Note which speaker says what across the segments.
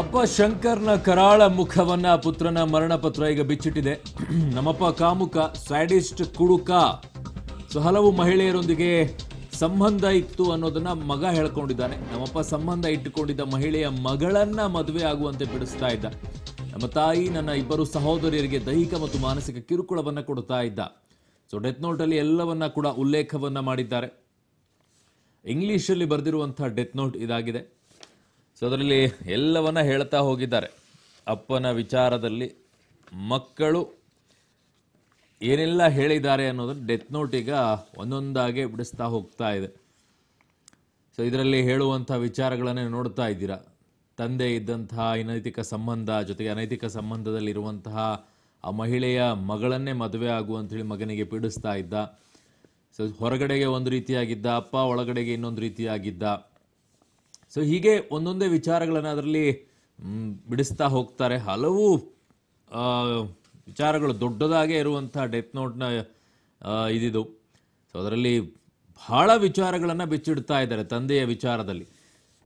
Speaker 1: ಅಪ್ಪ ಶಂಕರ್ನ ಕರಾಳ ಮುಖವನ್ನ ಪುತ್ರನ ಮರಣ ಪತ್ರ ಈಗ ಬಿಚ್ಚಿಟ್ಟಿದೆ ನಮ್ಮಪ್ಪ ಕಾಮುಕ ಸ್ಯಾಡಿಸ್ಟ್ ಕುಡುಕ ಸೊ ಹಲವು ಮಹಿಳೆಯರೊಂದಿಗೆ ಸಂಬಂಧ ಇತ್ತು ಅನ್ನೋದನ್ನ ಮಗ ಹೇಳ್ಕೊಂಡಿದ್ದಾನೆ ನಮ್ಮಪ್ಪ ಸಂಬಂಧ ಇಟ್ಟುಕೊಂಡಿದ್ದ ಮಹಿಳೆಯ ಮಗಳನ್ನ ಮದುವೆ ಆಗುವಂತೆ ಬಿಡಿಸ್ತಾ ಇದ್ದ ನಮ್ಮ ತಾಯಿ ನನ್ನ ಇಬ್ಬರು ಸಹೋದರಿಯರಿಗೆ ದೈಹಿಕ ಮತ್ತು ಮಾನಸಿಕ ಕಿರುಕುಳವನ್ನ ಕೊಡ್ತಾ ಇದ್ದ ಸೊ ಡೆತ್ ಅಲ್ಲಿ ಎಲ್ಲವನ್ನ ಕೂಡ ಉಲ್ಲೇಖವನ್ನ ಮಾಡಿದ್ದಾರೆ ಇಂಗ್ಲಿಷಲ್ಲಿ ಬರೆದಿರುವಂತಹ ಡೆತ್ ನೋಟ್ ಇದಾಗಿದೆ ಸೊ ಅದರಲ್ಲಿ ಎಲ್ಲವನ್ನ ಹೇಳ್ತಾ ಹೋಗಿದ್ದಾರೆ ಅಪ್ಪನ ವಿಚಾರದಲ್ಲಿ ಮಕ್ಕಳು ಏನೆಲ್ಲ ಹೇಳಿದ್ದಾರೆ ಅನ್ನೋದನ್ನು ಡೆತ್ ನೋಟ್ ಈಗ ಒಂದೊಂದಾಗೆ ಬಿಡಿಸ್ತಾ ಹೋಗ್ತಾ ಇದೆ ಸೊ ಇದರಲ್ಲಿ ಹೇಳುವಂಥ ವಿಚಾರಗಳನ್ನೇ ನೋಡ್ತಾ ಇದ್ದೀರಾ ತಂದೆ ಇದ್ದಂತಹ ಅನೈತಿಕ ಸಂಬಂಧ ಜೊತೆಗೆ ಅನೈತಿಕ ಸಂಬಂಧದಲ್ಲಿರುವಂತಹ ಆ ಮಹಿಳೆಯ ಮಗಳನ್ನೇ ಮದುವೆ ಆಗು ಹೇಳಿ ಮಗನಿಗೆ ಪೀಡಿಸ್ತಾ ಇದ್ದ ಸೊ ಹೊರಗಡೆಗೆ ಒಂದು ರೀತಿಯಾಗಿದ್ದ ಅಪ್ಪ ಒಳಗಡೆಗೆ ಇನ್ನೊಂದು ರೀತಿಯಾಗಿದ್ದ ಸೊ ಹೀಗೆ ಒಂದೊಂದೇ ವಿಚಾರಗಳನ್ನು ಅದರಲ್ಲಿ ಬಿಡಿಸ್ತಾ ಹೋಗ್ತಾರೆ ಹಲವು ವಿಚಾರಗಳು ದೊಡ್ಡದಾಗೇ ಇರುವಂಥ ಡೆತ್ ನೋಟ್ನ ಇದಿದು ಸೊ ಅದರಲ್ಲಿ ಬಹಳ ವಿಚಾರಗಳನ್ನು ಬಿಚ್ಚಿಡ್ತಾ ಇದ್ದಾರೆ ತಂದೆಯ ವಿಚಾರದಲ್ಲಿ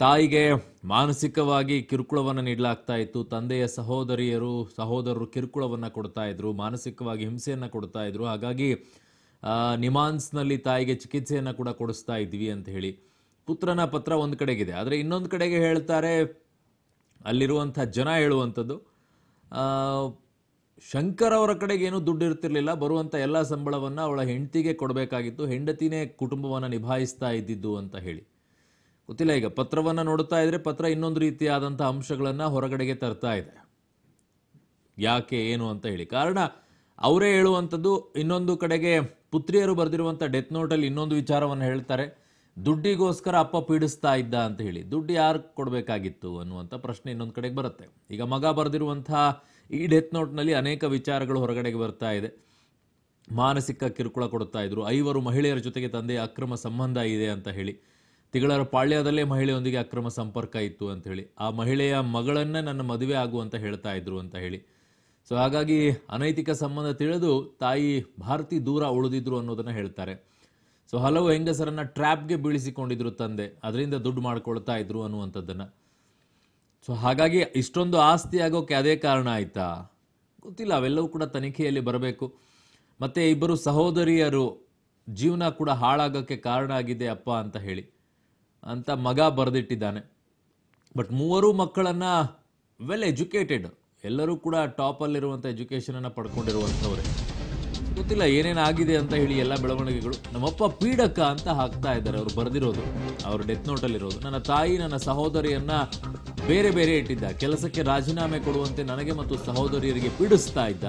Speaker 1: ತಾಯಿಗೆ ಮಾನಸಿಕವಾಗಿ ಕಿರುಕುಳವನ್ನು ನೀಡಲಾಗ್ತಾ ಇತ್ತು ತಂದೆಯ ಸಹೋದರಿಯರು ಸಹೋದರರು ಕಿರುಕುಳವನ್ನು ಕೊಡ್ತಾ ಇದ್ರು ಮಾನಸಿಕವಾಗಿ ಹಿಂಸೆಯನ್ನು ಕೊಡ್ತಾ ಇದ್ರು ಹಾಗಾಗಿ ನಿಮಾನ್ಸ್ನಲ್ಲಿ ತಾಯಿಗೆ ಚಿಕಿತ್ಸೆಯನ್ನು ಕೂಡ ಕೊಡಿಸ್ತಾ ಇದ್ವಿ ಅಂತ ಹೇಳಿ ಪುತ್ರನ ಪತ್ರ ಒಂದು ಕಡೆಗಿದೆ ಆದರೆ ಇನ್ನೊಂದು ಕಡೆಗೆ ಹೇಳ್ತಾರೆ ಅಲ್ಲಿರುವಂಥ ಜನ ಹೇಳುವಂಥದ್ದು ಶಂಕರ್ ಅವರ ಕಡೆಗೆ ಏನೂ ದುಡ್ಡು ಇರ್ತಿರ್ಲಿಲ್ಲ ಬರುವಂಥ ಎಲ್ಲ ಸಂಬಳವನ್ನು ಅವಳ ಹೆಂಡತಿಗೆ ಕೊಡಬೇಕಾಗಿತ್ತು ಹೆಂಡತಿನೇ ಕುಟುಂಬವನ್ನು ನಿಭಾಯಿಸ್ತಾ ಇದ್ದಿದ್ದು ಅಂತ ಹೇಳಿ ಗೊತ್ತಿಲ್ಲ ಈಗ ಪತ್ರವನ್ನು ನೋಡ್ತಾ ಇದ್ರೆ ಪತ್ರ ಇನ್ನೊಂದು ರೀತಿಯಾದಂಥ ಅಂಶಗಳನ್ನು ಹೊರಗಡೆಗೆ ತರ್ತಾ ಇದೆ ಯಾಕೆ ಏನು ಅಂತ ಹೇಳಿ ಕಾರಣ ಅವರೇ ಹೇಳುವಂಥದ್ದು ಇನ್ನೊಂದು ಕಡೆಗೆ ಪುತ್ರಿಯರು ಬರೆದಿರುವಂಥ ಡೆತ್ ನೋಟಲ್ಲಿ ಇನ್ನೊಂದು ವಿಚಾರವನ್ನು ಹೇಳ್ತಾರೆ ದುಡ್ಡಿಗೋಸ್ಕರ ಅಪ್ಪ ಪೀಡಿಸ್ತಾ ಇದ್ದ ಅಂತ ಹೇಳಿ ದುಡ್ಡು ಯಾರು ಕೊಡಬೇಕಾಗಿತ್ತು ಅನ್ನುವಂಥ ಪ್ರಶ್ನೆ ಇನ್ನೊಂದು ಕಡೆಗೆ ಬರುತ್ತೆ ಈಗ ಮಗ ಬರೆದಿರುವಂತಹ ಈ ಡೆತ್ ನೋಟ್ನಲ್ಲಿ ಅನೇಕ ವಿಚಾರಗಳು ಹೊರಗಡೆಗೆ ಬರ್ತಾ ಇದೆ ಮಾನಸಿಕ ಕಿರುಕುಳ ಕೊಡ್ತಾ ಇದ್ರು ಐವರು ಮಹಿಳೆಯರ ಜೊತೆಗೆ ತಂದೆ ಅಕ್ರಮ ಸಂಬಂಧ ಇದೆ ಅಂತ ಹೇಳಿ ತಿಗಳರ ಪಾಳ್ಯದಲ್ಲೇ ಮಹಿಳೆಯೊಂದಿಗೆ ಅಕ್ರಮ ಸಂಪರ್ಕ ಇತ್ತು ಅಂತ ಹೇಳಿ ಆ ಮಹಿಳೆಯ ಮಗಳನ್ನೇ ನನ್ನ ಮದುವೆ ಆಗುವಂತ ಹೇಳ್ತಾ ಇದ್ರು ಅಂತ ಹೇಳಿ ಸೊ ಹಾಗಾಗಿ ಅನೈತಿಕ ಸಂಬಂಧ ತಿಳಿದು ತಾಯಿ ಭಾರತಿ ದೂರ ಉಳಿದಿದ್ರು ಅನ್ನೋದನ್ನು ಹೇಳ್ತಾರೆ ಸೊ ಹಲವು ಹೆಂಗಸರನ್ನು ಟ್ರ್ಯಾಪ್ಗೆ ಬೀಳಿಸಿಕೊಂಡಿದ್ರು ತಂದೆ ಅದರಿಂದ ದುಡ್ಡು ಮಾಡ್ಕೊಳ್ತಾ ಇದ್ರು ಅನ್ನುವಂಥದ್ದನ್ನು ಸೊ ಹಾಗಾಗಿ ಇಷ್ಟೊಂದು ಆಸ್ತಿ ಆಗೋಕ್ಕೆ ಅದೇ ಕಾರಣ ಆಯಿತಾ ಗೊತ್ತಿಲ್ಲ ಅವೆಲ್ಲವೂ ಕೂಡ ತನಿಖೆಯಲ್ಲಿ ಬರಬೇಕು ಮತ್ತು ಇಬ್ಬರು ಸಹೋದರಿಯರು ಜೀವನ ಕೂಡ ಹಾಳಾಗೋಕ್ಕೆ ಕಾರಣ ಆಗಿದೆ ಅಪ್ಪ ಅಂತ ಹೇಳಿ ಅಂತ ಮಗ ಬರೆದಿಟ್ಟಿದ್ದಾನೆ ಬಟ್ ಮೂವರು ಮಕ್ಕಳನ್ನು ವೆಲ್ ಎಜುಕೇಟೆಡ್ ಎಲ್ಲರೂ ಕೂಡ ಟಾಪಲ್ಲಿರುವಂಥ ಎಜುಕೇಷನನ್ನು ಪಡ್ಕೊಂಡಿರುವಂಥವ್ರೆ ಗೊತ್ತಿಲ್ಲ ಏನೇನಾಗಿದೆ ಅಂತ ಹೇಳಿ ಎಲ್ಲ ಬೆಳವಣಿಗೆಗಳು ನಮ್ಮಪ್ಪ ಪೀಡಕ ಅಂತ ಹಾಕ್ತಾ ಇದ್ದಾರೆ ಅವರು ಬರೆದಿರೋದು ಅವರು ಡೆತ್ ನೋಟಲ್ಲಿರೋದು ನನ್ನ ತಾಯಿ ನನ್ನ ಸಹೋದರಿಯನ್ನ ಬೇರೆ ಬೇರೆ ಇಟ್ಟಿದ್ದ ಕೆಲಸಕ್ಕೆ ರಾಜೀನಾಮೆ ಕೊಡುವಂತೆ ನನಗೆ ಮತ್ತು ಸಹೋದರಿಯರಿಗೆ ಪೀಡಿಸ್ತಾ ಇದ್ದ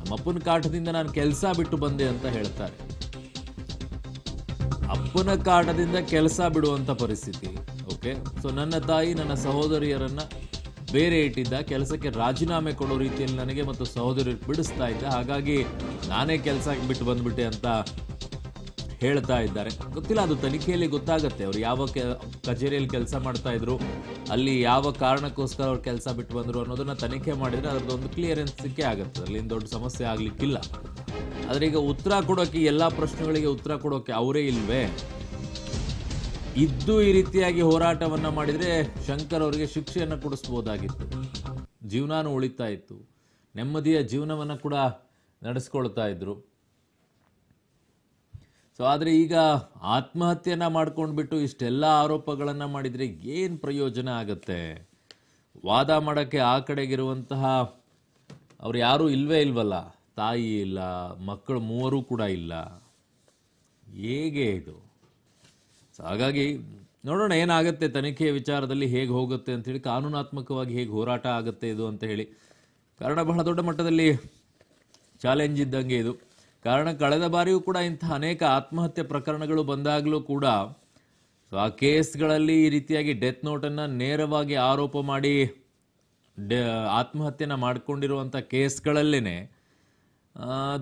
Speaker 1: ನಮ್ಮಪ್ಪನ ಕಾಟದಿಂದ ನಾನು ಕೆಲಸ ಬಿಟ್ಟು ಬಂದೆ ಅಂತ ಹೇಳ್ತಾರೆ ಅಪ್ಪನ ಕಾಟದಿಂದ ಕೆಲಸ ಬಿಡುವಂಥ ಪರಿಸ್ಥಿತಿ ಓಕೆ ಸೊ ನನ್ನ ತಾಯಿ ನನ್ನ ಸಹೋದರಿಯರನ್ನ ಬೇರೆ ಇಟ್ಟಿದ್ದ ಕೆಲಸಕ್ಕೆ ರಾಜೀನಾಮೆ ಕೊಡೋ ರೀತಿಯಲ್ಲಿ ನನಗೆ ಮತ್ತು ಸಹೋದರಿ ಬಿಡಿಸ್ತಾ ಇದ್ದೆ ಹಾಗಾಗಿ ನಾನೇ ಕೆಲಸ ಬಿಟ್ಟು ಬಂದ್ಬಿಟ್ಟೆ ಅಂತ ಹೇಳ್ತಾ ಇದ್ದಾರೆ ಗೊತ್ತಿಲ್ಲ ಅದು ತನಿಖೆಯಲ್ಲಿ ಗೊತ್ತಾಗುತ್ತೆ ಅವರು ಯಾವ ಕೆ ಕಚೇರಿಯಲ್ಲಿ ಕೆಲಸ ಮಾಡ್ತಾ ಇದ್ರು ಅಲ್ಲಿ ಯಾವ ಕಾರಣಕ್ಕೋಸ್ಕರ ಅವ್ರು ಕೆಲಸ ಬಿಟ್ಟು ಬಂದರು ಅನ್ನೋದನ್ನ ತನಿಖೆ ಮಾಡಿದರೆ ಒಂದು ಕ್ಲಿಯರೆನ್ಸ್ ಸಿಕ್ಕೇ ಆಗುತ್ತೆ ಅಲ್ಲಿಂದ ದೊಡ್ಡ ಸಮಸ್ಯೆ ಆಗಲಿಕ್ಕಿಲ್ಲ ಆದರೆ ಈಗ ಉತ್ತರ ಕೊಡೋಕೆ ಎಲ್ಲ ಪ್ರಶ್ನೆಗಳಿಗೆ ಉತ್ತರ ಕೊಡೋಕೆ ಅವರೇ ಇಲ್ವೇ ಇದ್ದು ಈ ರೀತಿಯಾಗಿ ಹೋರಾಟವನ್ನು ಮಾಡಿದರೆ ಶಂಕರ್ ಅವರಿಗೆ ಶಿಕ್ಷೆಯನ್ನು ಕೊಡಿಸ್ಬೋದಾಗಿತ್ತು ಜೀವನಾನು ಉಳಿತಾ ಇತ್ತು ನೆಮ್ಮದಿಯ ಜೀವನವನ್ನು ಕೂಡ ನಡೆಸ್ಕೊಳ್ತಾ ಇದ್ರು ಸೊ ಆದರೆ ಈಗ ಆತ್ಮಹತ್ಯೆಯನ್ನ ಮಾಡ್ಕೊಂಡ್ಬಿಟ್ಟು ಇಷ್ಟೆಲ್ಲ ಆರೋಪಗಳನ್ನ ಮಾಡಿದರೆ ಏನ್ ಪ್ರಯೋಜನ ಆಗುತ್ತೆ ವಾದ ಮಾಡೋಕ್ಕೆ ಆ ಕಡೆಗಿರುವಂತಹ ಅವ್ರು ಯಾರೂ ಇಲ್ವೇ ಇಲ್ವಲ್ಲ ತಾಯಿ ಇಲ್ಲ ಮಕ್ಕಳು ಮೂವರು ಕೂಡ ಇಲ್ಲ ಹೇಗೆ ಇದು ಸೊ ಹಾಗಾಗಿ ನೋಡೋಣ ಏನಾಗುತ್ತೆ ತನಿಖೆಯ ವಿಚಾರದಲ್ಲಿ ಹೇಗೆ ಹೋಗುತ್ತೆ ಅಂಥೇಳಿ ಕಾನೂನಾತ್ಮಕವಾಗಿ ಹೇಗೆ ಹೋರಾಟ ಆಗುತ್ತೆ ಇದು ಅಂತ ಹೇಳಿ ಕಾರಣ ಬಹಳ ದೊಡ್ಡ ಮಟ್ಟದಲ್ಲಿ ಚಾಲೆಂಜ್ ಇದ್ದಂಗೆ ಇದು ಕಾರಣ ಕಳೆದ ಬಾರಿಯೂ ಕೂಡ ಇಂಥ ಅನೇಕ ಆತ್ಮಹತ್ಯೆ ಪ್ರಕರಣಗಳು ಬಂದಾಗಲೂ ಕೂಡ ಸೊ ಆ ಕೇಸ್ಗಳಲ್ಲಿ ಈ ರೀತಿಯಾಗಿ ಡೆತ್ ನೋಟನ್ನು ನೇರವಾಗಿ ಆರೋಪ ಮಾಡಿ ಡೆ ಆತ್ಮಹತ್ಯೆನ ಮಾಡಿಕೊಂಡಿರುವಂಥ ಕೇಸ್ಗಳಲ್ಲೇ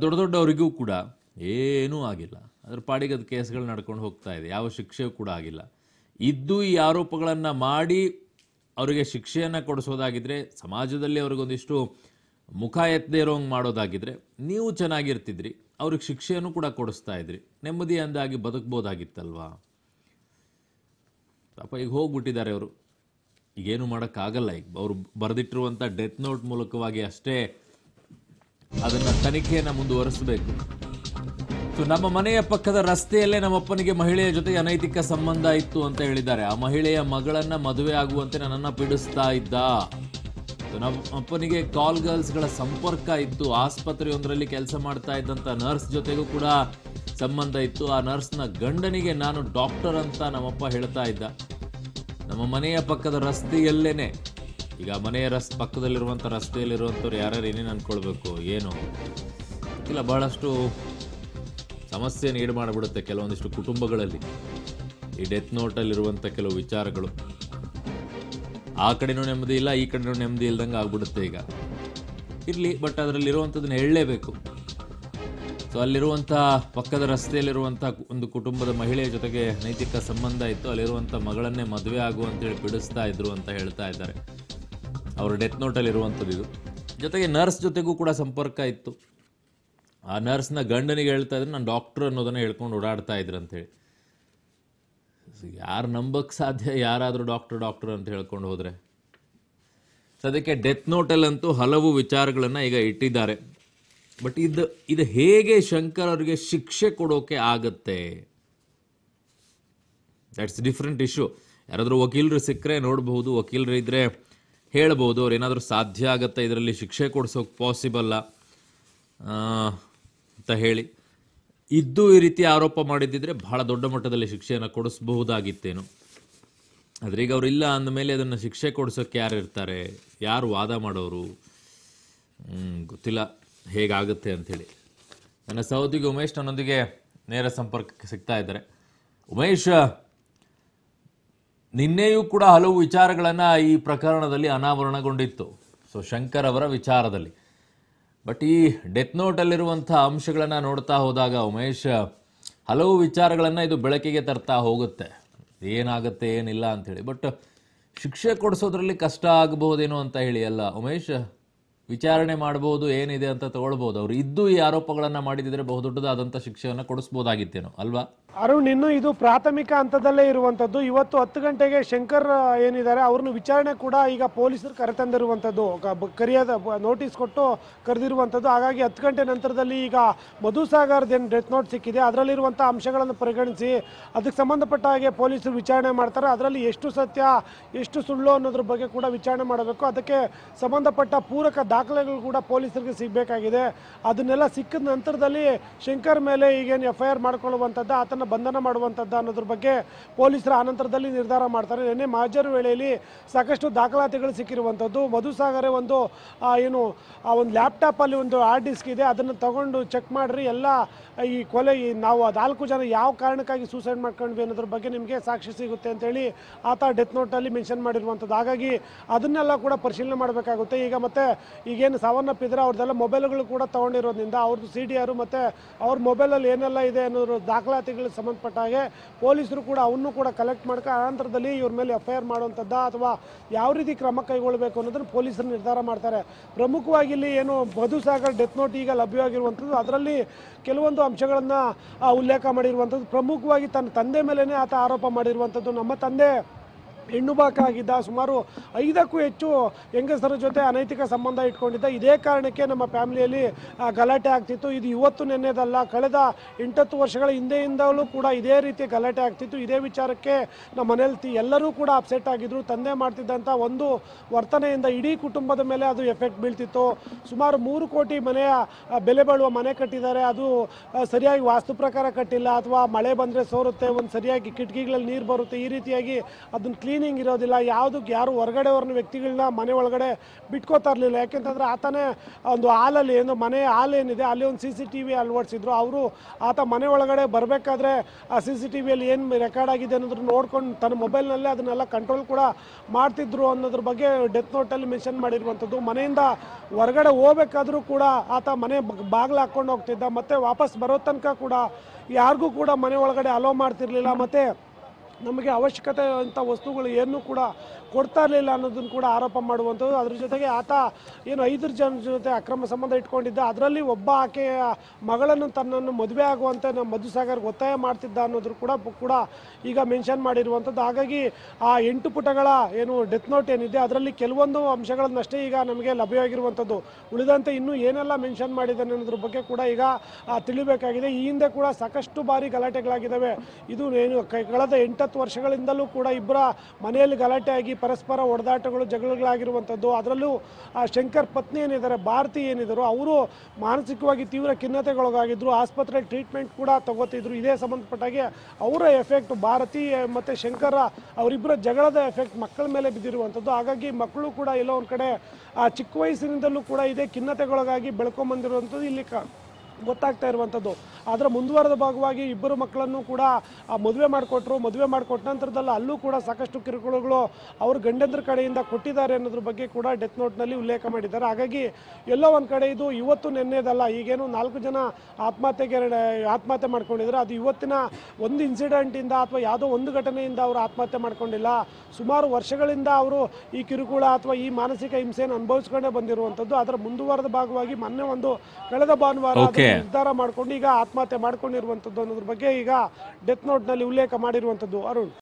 Speaker 1: ದೊಡ್ಡ ದೊಡ್ಡವರಿಗೂ ಕೂಡ ಏನೂ ಆಗಿಲ್ಲ ಅದ್ರ ಪಾಡಿಗೆ ಅದು ಕೇಸ್ಗಳು ನಡ್ಕೊಂಡು ಹೋಗ್ತಾ ಇದೆ ಯಾವ ಶಿಕ್ಷೆಯೂ ಕೂಡ ಆಗಿಲ್ಲ ಇದ್ದು ಈ ಆರೋಪಗಳನ್ನು ಮಾಡಿ ಅವರಿಗೆ ಶಿಕ್ಷೆಯನ್ನು ಕೊಡಿಸೋದಾಗಿದ್ದರೆ ಸಮಾಜದಲ್ಲಿ ಅವ್ರಿಗೊಂದಿಷ್ಟು ಮುಖ ಎತ್ತದೇ ಇರೋಂಗೆ ಮಾಡೋದಾಗಿದ್ದರೆ ನೀವು ಚೆನ್ನಾಗಿರ್ತಿದ್ರಿ ಅವ್ರಿಗೆ ಶಿಕ್ಷೆಯನ್ನು ಕೂಡ ಕೊಡಿಸ್ತಾ ಇದ್ರಿ ನೆಮ್ಮದಿ ಅಂದಾಗಿ ಬದುಕ್ಬೋದಾಗಿತ್ತಲ್ವಾ ಪಾಪ ಈಗ ಹೋಗ್ಬಿಟ್ಟಿದ್ದಾರೆ ಅವರು ಈಗೇನು ಮಾಡೋಕ್ಕಾಗಲ್ಲ ಈಗ ಅವರು ಬರೆದಿಟ್ಟಿರುವಂಥ ಡೆತ್ ನೋಟ್ ಮೂಲಕವಾಗಿ ಅಷ್ಟೇ ಅದನ್ನು ತನಿಖೆಯನ್ನು ಮುಂದುವರಿಸಬೇಕು ನಮ್ಮ ಮನೆಯ ಪಕ್ಕದ ರಸ್ತೆಯಲ್ಲೇ ನಮ್ಮಪ್ಪನಿಗೆ ಮಹಿಳೆಯ ಜೊತೆ ಅನೈತಿಕ ಸಂಬಂಧ ಇತ್ತು ಅಂತ ಹೇಳಿದ್ದಾರೆ ಆ ಮಹಿಳೆಯ ಮಗಳನ್ನ ಮದುವೆ ಆಗುವಂತೆ ನನ್ನನ್ನು ಪೀಡಿಸ್ತಾ ಇದ್ದ ನಮ್ಮ ಅಪ್ಪನಿಗೆ ಕಾಲ್ ಗರ್ಲ್ಸ್ಗಳ ಸಂಪರ್ಕ ಇತ್ತು ಆಸ್ಪತ್ರೆಯೊಂದರಲ್ಲಿ ಕೆಲಸ ಮಾಡ್ತಾ ಇದ್ದಂಥ ನರ್ಸ್ ಜೊತೆಗೂ ಕೂಡ ಸಂಬಂಧ ಇತ್ತು ಆ ನರ್ಸ್ನ ಗಂಡನಿಗೆ ನಾನು ಡಾಕ್ಟರ್ ಅಂತ ನಮ್ಮಪ್ಪ ಹೇಳ್ತಾ ಇದ್ದ ನಮ್ಮ ಮನೆಯ ಪಕ್ಕದ ರಸ್ತೆಯಲ್ಲೇನೆ ಈಗ ಮನೆಯ ರಸ್ ಪಕ್ಕದಲ್ಲಿರುವಂಥ ರಸ್ತೆಯಲ್ಲಿರುವಂಥವ್ರು ಯಾರ್ಯಾರು ಏನೇನು ಅಂದ್ಕೊಳ್ಬೇಕು ಏನು ಇಲ್ಲ ಬಹಳಷ್ಟು ಸಮಸ್ಯೆ ಈಡು ಮಾಡಿಬಿಡುತ್ತೆ ಕೆಲವೊಂದಿಷ್ಟು ಕುಟುಂಬಗಳಲ್ಲಿ ಈ ಡೆತ್ ನೋಟಲ್ಲಿರುವಂಥ ಕೆಲವು ವಿಚಾರಗಳು ಆ ಕಡೆನೂ ನೆಮ್ಮದಿ ಇಲ್ಲ ಈ ಕಡೆನೂ ನೆಮ್ಮದಿ ಇಲ್ದಂಗೆ ಆಗ್ಬಿಡುತ್ತೆ ಈಗ ಇರಲಿ ಬಟ್ ಅದರಲ್ಲಿರುವಂಥದ್ದನ್ನು ಹೇಳಲೇಬೇಕು ಸೊ ಅಲ್ಲಿರುವಂಥ ಪಕ್ಕದ ರಸ್ತೆಯಲ್ಲಿರುವಂಥ ಒಂದು ಕುಟುಂಬದ ಮಹಿಳೆಯ ಜೊತೆಗೆ ನೈತಿಕ ಸಂಬಂಧ ಇತ್ತು ಅಲ್ಲಿರುವಂಥ ಮಗಳನ್ನೇ ಮದುವೆ ಹೇಳಿ ಬಿಡಿಸ್ತಾ ಇದ್ರು ಅಂತ ಹೇಳ್ತಾ ಇದ್ದಾರೆ ಅವರ ಡೆತ್ ನೋಟಲ್ಲಿರುವಂಥದ್ದು ಇದು ಜೊತೆಗೆ ನರ್ಸ್ ಜೊತೆಗೂ ಕೂಡ ಸಂಪರ್ಕ ಇತ್ತು ಆ ನರ್ಸ್ನ ಗಂಡನಿಗೆ ಹೇಳ್ತಾ ಇದ್ರೆ ನಾನು ಡಾಕ್ಟ್ರು ಅನ್ನೋದನ್ನು ಹೇಳ್ಕೊಂಡು ಓಡಾಡ್ತಾ ಇದ್ರು ಅಂಥೇಳಿ ಯಾರು ನಂಬಕ್ಕೆ ಸಾಧ್ಯ ಯಾರಾದರೂ ಡಾಕ್ಟ್ರು ಡಾಕ್ಟರ್ ಅಂತ ಹೇಳ್ಕೊಂಡು ಹೋದರೆ ಸದ್ಯಕ್ಕೆ ಡೆತ್ ನೋಟಲ್ಲಂತೂ ಹಲವು ವಿಚಾರಗಳನ್ನು ಈಗ ಇಟ್ಟಿದ್ದಾರೆ ಬಟ್ ಇದು ಇದು ಹೇಗೆ ಶಂಕರ್ ಅವರಿಗೆ ಶಿಕ್ಷೆ ಕೊಡೋಕೆ ಆಗತ್ತೆ ದಟ್ಸ್ ಡಿಫ್ರೆಂಟ್ ಇಶ್ಯೂ ಯಾರಾದರೂ ವಕೀಲರು ಸಿಕ್ಕರೆ ನೋಡಬಹುದು ವಕೀಲರು ಇದ್ದರೆ ಹೇಳ್ಬೋದು ಅವ್ರು ಏನಾದರೂ ಸಾಧ್ಯ ಆಗುತ್ತೆ ಇದರಲ್ಲಿ ಶಿಕ್ಷೆ ಕೊಡಿಸೋಕೆ ಪಾಸಿಬಲ್ಲ ಅಂತ ಹೇಳಿ ಇದ್ದು ಈ ರೀತಿ ಆರೋಪ ಮಾಡಿದ್ದಿದ್ರೆ ಬಹಳ ದೊಡ್ಡ ಮಟ್ಟದಲ್ಲಿ ಶಿಕ್ಷೆಯನ್ನು ಕೊಡಿಸಬಹುದಾಗಿತ್ತೇನು ಆದರೆ ಈಗ ಅವರಿಲ್ಲ ಅಂದಮೇಲೆ ಅದನ್ನು ಶಿಕ್ಷೆ ಕೊಡಿಸೋಕ್ಕೆ ಯಾರು ಇರ್ತಾರೆ ಯಾರು ವಾದ ಮಾಡೋರು ಗೊತ್ತಿಲ್ಲ ಹೇಗಾಗುತ್ತೆ ಅಂಥೇಳಿ ನನ್ನ ಸಹೋದ್ಯೋಗಿ ಉಮೇಶ್ ನನ್ನೊಂದಿಗೆ ನೇರ ಸಂಪರ್ಕಕ್ಕೆ ಸಿಗ್ತಾ ಇದ್ದಾರೆ ಉಮೇಶ್ ನಿನ್ನೆಯೂ ಕೂಡ ಹಲವು ವಿಚಾರಗಳನ್ನು ಈ ಪ್ರಕರಣದಲ್ಲಿ ಅನಾವರಣಗೊಂಡಿತ್ತು ಸೊ ಶಂಕರ್ ಅವರ ವಿಚಾರದಲ್ಲಿ ಬಟ್ ಈ ಡೆತ್ ನೋಟಲ್ಲಿರುವಂಥ ಅಂಶಗಳನ್ನು ನೋಡ್ತಾ ಹೋದಾಗ ಉಮೇಶ್ ಹಲವು ವಿಚಾರಗಳನ್ನು ಇದು ಬೆಳಕಿಗೆ ತರ್ತಾ ಹೋಗುತ್ತೆ ಏನಾಗುತ್ತೆ ಏನಿಲ್ಲ ಅಂತ ಹೇಳಿ ಬಟ್ ಶಿಕ್ಷೆ ಕೊಡಿಸೋದ್ರಲ್ಲಿ ಕಷ್ಟ ಆಗಬಹುದೇನೋ ಅಂತ ಹೇಳಿ ಅಲ್ಲ ಉಮೇಶ್ ವಿಚಾರಣೆ ಮಾಡ್ಬೋದು ಏನಿದೆ ಅಂತ ತಗೊಳ್ಬೋದು ಅವರು ಇದ್ದು ಈ ಆರೋಪಗಳನ್ನು ಮಾಡಿದಿದ್ರೆ ಬಹುದೊಡ್ಡದಾದಂಥ ಶಿಕ್ಷೆಯನ್ನು ಕೊಡಿಸ್ಬೋದಾಗಿತ್ತೇನೋ ಅಲ್ವಾ
Speaker 2: ಅರುಣ್ ಇನ್ನು ಇದು ಪ್ರಾಥಮಿಕ ಹಂತದಲ್ಲೇ ಇರುವಂಥದ್ದು ಇವತ್ತು ಹತ್ತು ಗಂಟೆಗೆ ಶಂಕರ್ ಏನಿದ್ದಾರೆ ಅವ್ರನ್ನ ವಿಚಾರಣೆ ಕೂಡ ಈಗ ಪೊಲೀಸರು ಕರೆತಂದಿರುವಂಥದ್ದು ಕರೆಯದ ನೋಟಿಸ್ ಕೊಟ್ಟು ಕರೆದಿರುವಂಥದ್ದು ಹಾಗಾಗಿ ಹತ್ತು ಗಂಟೆ ನಂತರದಲ್ಲಿ ಈಗ ಮಧುಸಾಗರ್ದ ಏನು ಡೆತ್ ನೋಟ್ ಸಿಕ್ಕಿದೆ ಅದರಲ್ಲಿರುವಂಥ ಅಂಶಗಳನ್ನು ಪರಿಗಣಿಸಿ ಅದಕ್ಕೆ ಸಂಬಂಧಪಟ್ಟ ಹಾಗೆ ಪೊಲೀಸರು ವಿಚಾರಣೆ ಮಾಡ್ತಾರೆ ಅದರಲ್ಲಿ ಎಷ್ಟು ಸತ್ಯ ಎಷ್ಟು ಸುಳ್ಳು ಅನ್ನೋದ್ರ ಬಗ್ಗೆ ಕೂಡ ವಿಚಾರಣೆ ಮಾಡಬೇಕು ಅದಕ್ಕೆ ಸಂಬಂಧಪಟ್ಟ ಪೂರಕ ದಾಖಲೆಗಳು ಕೂಡ ಪೊಲೀಸರಿಗೆ ಸಿಗಬೇಕಾಗಿದೆ ಅದನ್ನೆಲ್ಲ ಸಿಕ್ಕಿದ ನಂತರದಲ್ಲಿ ಶಂಕರ್ ಮೇಲೆ ಈಗೇನು ಎಫ್ ಐ ಆರ್ ಮಾಡ್ಕೊಳ್ಳುವಂಥದ್ದು ಆತನ ಅವರನ್ನು ಬಂಧನ ಮಾಡುವಂಥದ್ದು ಅನ್ನೋದ್ರ ಬಗ್ಗೆ ಪೊಲೀಸರ ಆನಂತರದಲ್ಲಿ ನಿರ್ಧಾರ ಮಾಡ್ತಾರೆ ನಿನ್ನೆ ಮಾಜರು ವೇಳೆಯಲ್ಲಿ ಸಾಕಷ್ಟು ದಾಖಲಾತಿಗಳು ಸಿಕ್ಕಿರುವಂಥದ್ದು ಮಧುಸಾಗರ ಒಂದು ಏನು ಆ ಒಂದು ಲ್ಯಾಪ್ಟಾಪಲ್ಲಿ ಒಂದು ಹಾರ್ಡ್ ಡಿಸ್ಕ್ ಇದೆ ಅದನ್ನು ತಗೊಂಡು ಚೆಕ್ ಮಾಡಿರಿ ಎಲ್ಲ ಈ ಕೊಲೆ ನಾವು ನಾಲ್ಕು ಜನ ಯಾವ ಕಾರಣಕ್ಕಾಗಿ ಸೂಸೈಡ್ ಮಾಡ್ಕೊಂಡ್ವಿ ಅನ್ನೋದ್ರ ಬಗ್ಗೆ ನಿಮಗೆ ಸಾಕ್ಷಿ ಸಿಗುತ್ತೆ ಅಂತೇಳಿ ಆತ ಡೆತ್ ನೋಟಲ್ಲಿ ಮೆನ್ಷನ್ ಮಾಡಿರುವಂಥದ್ದು ಹಾಗಾಗಿ ಅದನ್ನೆಲ್ಲ ಕೂಡ ಪರಿಶೀಲನೆ ಮಾಡಬೇಕಾಗುತ್ತೆ ಈಗ ಮತ್ತೆ ಈಗೇನು ಸಾವನ್ನಪ್ಪಿದ್ರೆ ಅವ್ರದ್ದೆಲ್ಲ ಮೊಬೈಲ್ಗಳು ಕೂಡ ತಗೊಂಡಿರೋದ್ರಿಂದ ಅವ್ರದ್ದು ಸಿ ಡಿ ಆರು ಮತ್ತು ಅವ್ರ ಮೊಬೈಲಲ್ಲಿ ಏನೆಲ್ಲ ಇದೆ ಅನ್ನೋದ್ರ ದಾಖಲಾತಿಗಳು ಸಂಬಂಧಪಟ್ಟ ಹಾಗೆ ಪೊಲೀಸರು ಕೂಡ ಅವನ್ನು ಕೂಡ ಕಲೆಕ್ಟ್ ಮಾಡ್ಕೊ ಆನಂತರದಲ್ಲಿ ಇವ್ರ ಮೇಲೆ ಎಫ್ ಐ ಆರ್ ಅಥವಾ ಯಾವ ರೀತಿ ಕ್ರಮ ಕೈಗೊಳ್ಳಬೇಕು ಅನ್ನೋದನ್ನು ಪೊಲೀಸರು ನಿರ್ಧಾರ ಮಾಡ್ತಾರೆ ಪ್ರಮುಖವಾಗಿ ಇಲ್ಲಿ ಏನು ಮಧು ಸಾಗರ್ ಡೆತ್ ನೋಟ್ ಈಗ ಲಭ್ಯವಾಗಿರುವಂಥದ್ದು ಅದರಲ್ಲಿ ಕೆಲವೊಂದು ಅಂಶಗಳನ್ನು ಉಲ್ಲೇಖ ಮಾಡಿರುವಂಥದ್ದು ಪ್ರಮುಖವಾಗಿ ತನ್ನ ತಂದೆ ಮೇಲೇ ಆತ ಆರೋಪ ಮಾಡಿರುವಂಥದ್ದು ನಮ್ಮ ತಂದೆ ಹೆಣ್ಣು ಬಾಕಾಗಿದ್ದ ಸುಮಾರು ಐದಕ್ಕೂ ಹೆಚ್ಚು ಹೆಂಗಸರ ಜೊತೆ ಅನೈತಿಕ ಸಂಬಂಧ ಇಟ್ಕೊಂಡಿದ್ದ ಇದೇ ಕಾರಣಕ್ಕೆ ನಮ್ಮ ಫ್ಯಾಮಿಲಿಯಲ್ಲಿ ಗಲಾಟೆ ಆಗ್ತಿತ್ತು ಇದು ಇವತ್ತು ನೆನ್ನೆದಲ್ಲ ಕಳೆದ ಎಂಟತ್ತು ವರ್ಷಗಳ ಹಿಂದೆಯಿಂದಲೂ ಕೂಡ ಇದೇ ರೀತಿ ಗಲಾಟೆ ಆಗ್ತಿತ್ತು ಇದೇ ವಿಚಾರಕ್ಕೆ ನಮ್ಮ ಮನೆಯಲ್ಲಿ ಎಲ್ಲರೂ ಕೂಡ ಅಪ್ಸೆಟ್ ಆಗಿದ್ರು ತಂದೆ ಮಾಡ್ತಿದ್ದಂಥ ಒಂದು ವರ್ತನೆಯಿಂದ ಇಡೀ ಕುಟುಂಬದ ಮೇಲೆ ಅದು ಎಫೆಕ್ಟ್ ಬೀಳ್ತಿತ್ತು ಸುಮಾರು ಮೂರು ಕೋಟಿ ಮನೆಯ ಬೆಲೆ ಬಾಳುವ ಮನೆ ಕಟ್ಟಿದ್ದಾರೆ ಅದು ಸರಿಯಾಗಿ ವಾಸ್ತು ಪ್ರಕಾರ ಕಟ್ಟಿಲ್ಲ ಅಥವಾ ಮಳೆ ಬಂದರೆ ಸೋರುತ್ತೆ ಒಂದು ಸರಿಯಾಗಿ ಕಿಟಕಿಗಳಲ್ಲಿ ನೀರು ಬರುತ್ತೆ ಈ ರೀತಿಯಾಗಿ ಅದನ್ನು ಕ್ಲೀನ್ ಕ್ಲೀನಿಂಗ್ ಇರೋದಿಲ್ಲ ಯಾವುದಕ್ಕೆ ಯಾರು ಹೊರಗಡೆ ವ್ಯಕ್ತಿಗಳನ್ನ ಮನೆ ಒಳಗಡೆ ಬಿಟ್ಕೋತಾ ಇರಲಿಲ್ಲ ಯಾಕೆಂತಂದರೆ ಆತನೇ ಒಂದು ಹಾಲಲ್ಲಿ ಏನು ಮನೆ ಹಾಲ್ ಏನಿದೆ ಅಲ್ಲಿ ಒಂದು ಸಿ ಸಿ ಟಿ ವಿ ಅಳವಡಿಸಿದ್ರು ಅವರು ಆತ ಮನೆ ಒಳಗಡೆ ಬರಬೇಕಾದ್ರೆ ಆ ಸಿ ಸಿ ಟಿ ವಿಯಲ್ಲಿ ಏನು ರೆಕಾರ್ಡ್ ಆಗಿದೆ ಅನ್ನೋದನ್ನು ನೋಡ್ಕೊಂಡು ತನ್ನ ಮೊಬೈಲ್ನಲ್ಲೇ ಅದನ್ನೆಲ್ಲ ಕಂಟ್ರೋಲ್ ಕೂಡ ಮಾಡ್ತಿದ್ರು ಅನ್ನೋದ್ರ ಬಗ್ಗೆ ಡೆತ್ ನೋಟಲ್ಲಿ ಮೆನ್ಷನ್ ಮಾಡಿರುವಂಥದ್ದು ಮನೆಯಿಂದ ಹೊರಗಡೆ ಹೋಗ್ಬೇಕಾದ್ರೂ ಕೂಡ ಆತ ಮನೆ ಬಾಗಿಲು ಹಾಕ್ಕೊಂಡು ಹೋಗ್ತಿದ್ದ ಮತ್ತು ವಾಪಸ್ ಬರೋ ತನಕ ಕೂಡ ಯಾರಿಗೂ ಕೂಡ ಮನೆ ಒಳಗಡೆ ಅಲೋ ಮಾಡ್ತಿರ್ಲಿಲ್ಲ ಮತ್ತು ನಮಗೆ ಅವಶ್ಯಕತೆ ಅಂಥ ವಸ್ತುಗಳು ಏನೂ ಕೂಡ ಕೊಡ್ತಾ ಇರಲಿಲ್ಲ ಅನ್ನೋದನ್ನು ಕೂಡ ಆರೋಪ ಮಾಡುವಂಥದ್ದು ಅದ್ರ ಜೊತೆಗೆ ಆತ ಏನು ಐದು ಜನ ಜೊತೆ ಅಕ್ರಮ ಸಂಬಂಧ ಇಟ್ಕೊಂಡಿದ್ದ ಅದರಲ್ಲಿ ಒಬ್ಬ ಆಕೆಯ ಮಗಳನ್ನು ತನ್ನನ್ನು ಮದುವೆ ಆಗುವಂತೆ ನಮ್ಮ ಮಧುಸಾಗರ್ಗೆ ಒತ್ತಾಯ ಮಾಡ್ತಿದ್ದ ಅನ್ನೋದ್ರು ಕೂಡ ಕೂಡ ಈಗ ಮೆನ್ಷನ್ ಮಾಡಿರುವಂಥದ್ದು ಹಾಗಾಗಿ ಆ ಎಂಟು ಪುಟಗಳ ಏನು ಡೆತ್ ನೋಟ್ ಏನಿದೆ ಅದರಲ್ಲಿ ಕೆಲವೊಂದು ಅಂಶಗಳನ್ನಷ್ಟೇ ಈಗ ನಮಗೆ ಲಭ್ಯವಾಗಿರುವಂಥದ್ದು ಉಳಿದಂತೆ ಇನ್ನೂ ಏನೆಲ್ಲ ಮೆನ್ಷನ್ ಮಾಡಿದ್ದಾನೆ ಅನ್ನೋದ್ರ ಬಗ್ಗೆ ಕೂಡ ಈಗ ತಿಳಿಬೇಕಾಗಿದೆ ಈ ಹಿಂದೆ ಕೂಡ ಸಾಕಷ್ಟು ಬಾರಿ ಗಲಾಟೆಗಳಾಗಿದ್ದಾವೆ ಇದು ಏನು ಕಳೆದ ಎಂಟತ್ತು ವರ್ಷಗಳಿಂದಲೂ ಕೂಡ ಇಬ್ಬರ ಮನೆಯಲ್ಲಿ ಗಲಾಟೆ ಆಗಿ ಪರಸ್ಪರ ಹೊಡೆದಾಟಗಳು ಜಗಳಗಳಾಗಿರುವಂಥದ್ದು ಅದರಲ್ಲೂ ಶಂಕರ್ ಪತ್ನಿ ಏನಿದ್ದಾರೆ ಭಾರತಿ ಏನಿದ್ದರು ಅವರು ಮಾನಸಿಕವಾಗಿ ತೀವ್ರ ಖಿನ್ನತೆಗೊಳಗಾಗಿದ್ದರು ಆಸ್ಪತ್ರೆಯಲ್ಲಿ ಟ್ರೀಟ್ಮೆಂಟ್ ಕೂಡ ತಗೋತಿದ್ರು ಇದೇ ಸಂಬಂಧಪಟ್ಟಾಗೆ ಅವರ ಎಫೆಕ್ಟ್ ಭಾರತಿ ಮತ್ತು ಶಂಕರ ಅವರಿಬ್ಬರ ಜಗಳದ ಎಫೆಕ್ಟ್ ಮಕ್ಕಳ ಮೇಲೆ ಬಿದ್ದಿರುವಂಥದ್ದು ಹಾಗಾಗಿ ಮಕ್ಕಳು ಕೂಡ ಎಲ್ಲೋ ಒಂದು ಕಡೆ ಚಿಕ್ಕ ವಯಸ್ಸಿನಿಂದಲೂ ಕೂಡ ಇದೇ ಖಿನ್ನತೆಗೊಳಗಾಗಿ ಬೆಳ್ಕೊಂಬಂದಿರುವಂಥದ್ದು ಇಲ್ಲಿ ಕ ಗೊತ್ತಾಗ್ತಾ ಇರುವಂಥದ್ದು ಆದರೆ ಮುಂದುವರೆದ ಭಾಗವಾಗಿ ಇಬ್ಬರು ಮಕ್ಕಳನ್ನು ಕೂಡ ಮದುವೆ ಮಾಡಿಕೊಟ್ರು ಮದುವೆ ಮಾಡಿಕೊಟ್ಟ ನಂತರದಲ್ಲಿ ಅಲ್ಲೂ ಕೂಡ ಸಾಕಷ್ಟು ಕಿರುಕುಳಗಳು ಅವರು ಗಂಡಂದ್ರ ಕಡೆಯಿಂದ ಕೊಟ್ಟಿದ್ದಾರೆ ಅನ್ನೋದ್ರ ಬಗ್ಗೆ ಕೂಡ ಡೆತ್ ನೋಟ್ನಲ್ಲಿ ಉಲ್ಲೇಖ ಮಾಡಿದ್ದಾರೆ ಹಾಗಾಗಿ ಎಲ್ಲೋ ಒಂದು ಕಡೆ ಇದು ಇವತ್ತು ನೆನ್ನೆದಲ್ಲ ಈಗೇನು ನಾಲ್ಕು ಜನ ಆತ್ಮಹತ್ಯೆಗೆ ಆತ್ಮಹತ್ಯೆ ಮಾಡ್ಕೊಂಡಿದ್ದಾರೆ ಅದು ಇವತ್ತಿನ ಒಂದು ಇನ್ಸಿಡೆಂಟಿಂದ ಅಥವಾ ಯಾವುದೋ ಒಂದು ಘಟನೆಯಿಂದ ಅವರು ಆತ್ಮಹತ್ಯೆ ಮಾಡ್ಕೊಂಡಿಲ್ಲ ಸುಮಾರು ವರ್ಷಗಳಿಂದ ಅವರು ಈ ಕಿರುಕುಳ ಅಥವಾ ಈ ಮಾನಸಿಕ ಹಿಂಸೆಯನ್ನು ಅನುಭವಿಸ್ಕೊಂಡೇ ಬಂದಿರುವಂಥದ್ದು ಅದರ ಮುಂದುವರೆದ ಭಾಗವಾಗಿ ಮೊನ್ನೆ ಒಂದು ಕಳೆದ ಭಾನುವಾರ ನಿರ್ಧಾರ ಮಾಡಿಕೊಂಡು ಈಗ ಆತ್ಮಹತ್ಯೆ ಮಾಡ್ಕೊಂಡಿರುವಂಥದ್ದು ಅನ್ನೋದ್ರ ಬಗ್ಗೆ ಈಗ ಡೆತ್ ನೋಟ್ನಲ್ಲಿ ಉಲ್ಲೇಖ ಮಾಡಿರುವಂಥದ್ದು ಅರುಣ್